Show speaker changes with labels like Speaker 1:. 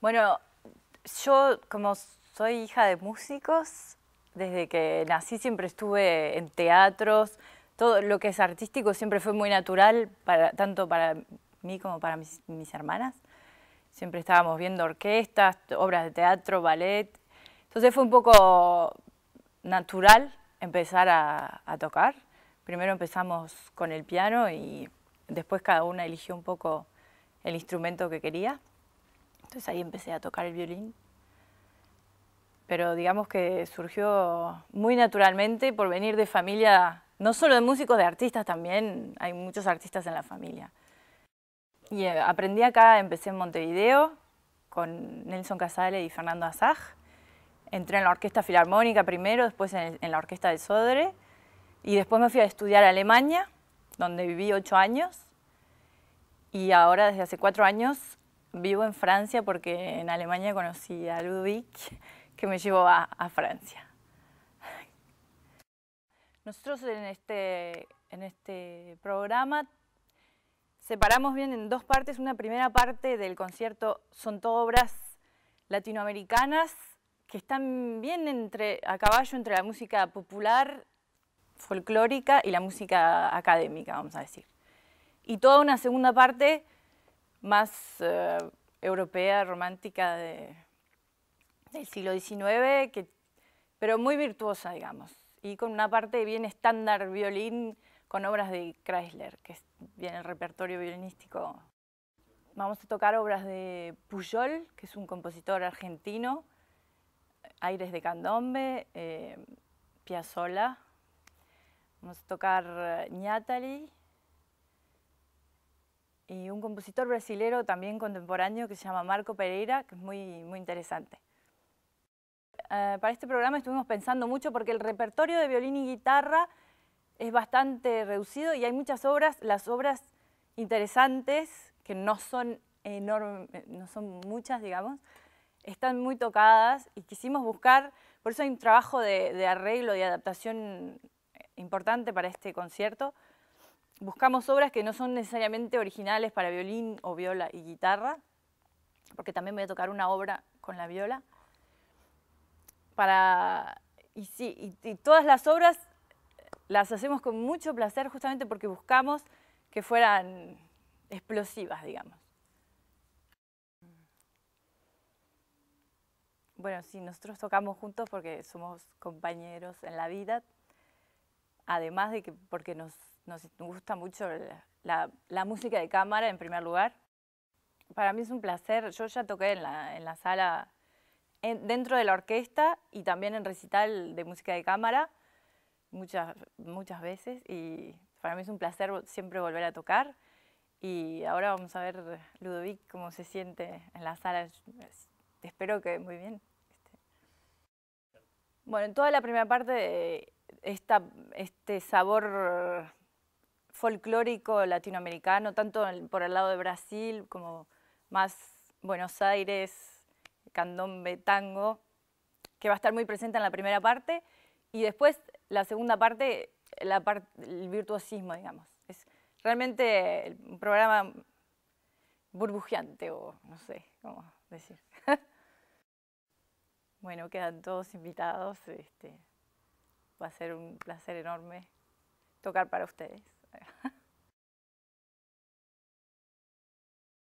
Speaker 1: Bueno, yo como soy hija de músicos, desde que nací siempre estuve en teatros, todo lo que es artístico siempre fue muy natural, tanto para mí como para mis, hermanas. Siempre estábamos viendo orquestas, obras de teatro, ballet. Entonces fue un poco natural empezar a tocar. Primero empezamos con el piano y después cada una eligió un poco el instrumento que quería. Entonces ahí empecé a tocar el violín. Pero digamos que surgió muy naturalmente por venir de familia, no solo de músicos, de artistas también, hay muchos artistas en la familia. Y eh, aprendí acá, empecé en Montevideo con Nelson Casale y Fernando Azaj. Entré en la Orquesta Filarmónica primero, después en, la Orquesta de Sodre. Y después me fui a estudiar a Alemania, donde viví ocho años. Y ahora, desde hace cuatro años, vivo en Francia porque en Alemania conocí a Ludwig, que me llevó a, Francia. Nosotros en este, en este programa separamos bien en dos partes. Una primera parte del concierto son todas obras latinoamericanas que están bien entre, a caballo entre la música popular, folclórica y la música académica, vamos a decir. Y toda una segunda parte más eh, europea, romántica del siglo XIX, que, pero muy virtuosa, digamos, y con una parte bien estándar violín con obras de Chrysler, que es bien el repertorio violinístico. Vamos a tocar obras de Pujol, que es un compositor argentino, Aires de Candombe, eh, Piazzolla. Vamos a tocar eh, Gnatali y un compositor brasilero también contemporáneo que se llama Marco Pereira, que es muy, muy interesante. Eh, para este programa estuvimos pensando mucho porque el repertorio de violín y guitarra es bastante reducido y hay muchas obras, las obras interesantes, que no son enormes, no son muchas, digamos, están muy tocadas y quisimos buscar, por eso hay un trabajo de, de arreglo y adaptación importante para este concierto, buscamos obras que no son necesariamente originales para violín o viola y guitarra, porque también voy a tocar una obra con la viola. Para, y, sí, todas las obras las hacemos con mucho placer justamente porque buscamos que fueran explosivas, digamos. Bueno, sí, nosotros tocamos juntos porque somos compañeros en la vida, además de que porque nos nos gusta mucho la, música de cámara en primer lugar. Para mí es un placer, yo ya toqué en la, en la sala, dentro de la orquesta y también en recital de música de cámara muchas, muchas veces y para mí es un placer siempre volver a tocar. Y ahora vamos a ver Ludovic cómo se siente en la sala. Espero que muy bien. Este. Bueno, en toda la primera parte, esta, este sabor folclórico latinoamericano, tanto por el lado de Brasil como más Buenos Aires, candombe, tango, que va a estar muy presente en la primera parte. Y después, la segunda parte, el virtuosismo, digamos. Es realmente un programa burbujeante o no sé cómo decir. bueno, quedan todos invitados. Este, va a ser un placer enorme tocar para ustedes. 哎呀。